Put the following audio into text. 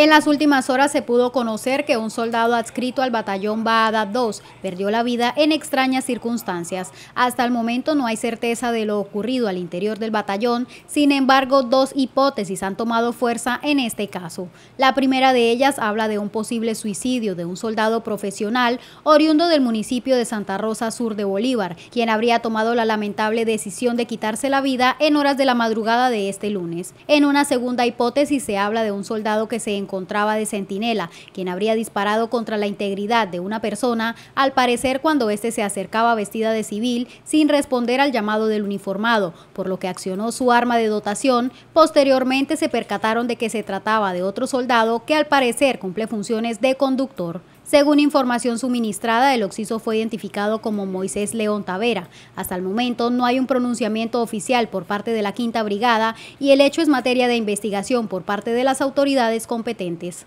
En las últimas horas se pudo conocer que un soldado adscrito al batallón Baada 2 perdió la vida en extrañas circunstancias. Hasta el momento no hay certeza de lo ocurrido al interior del batallón, sin embargo dos hipótesis han tomado fuerza en este caso. La primera de ellas habla de un posible suicidio de un soldado profesional oriundo del municipio de Santa Rosa Sur de Bolívar, quien habría tomado la lamentable decisión de quitarse la vida en horas de la madrugada de este lunes. En una segunda hipótesis se habla de un soldado que se encontró encontraba de centinela, quien habría disparado contra la integridad de una persona, al parecer cuando éste se acercaba vestida de civil sin responder al llamado del uniformado, por lo que accionó su arma de dotación. Posteriormente se percataron de que se trataba de otro soldado que al parecer cumple funciones de conductor. Según información suministrada, el occiso fue identificado como Moisés León Tavera. Hasta el momento no hay un pronunciamiento oficial por parte de la Quinta Brigada y el hecho es materia de investigación por parte de las autoridades competentes.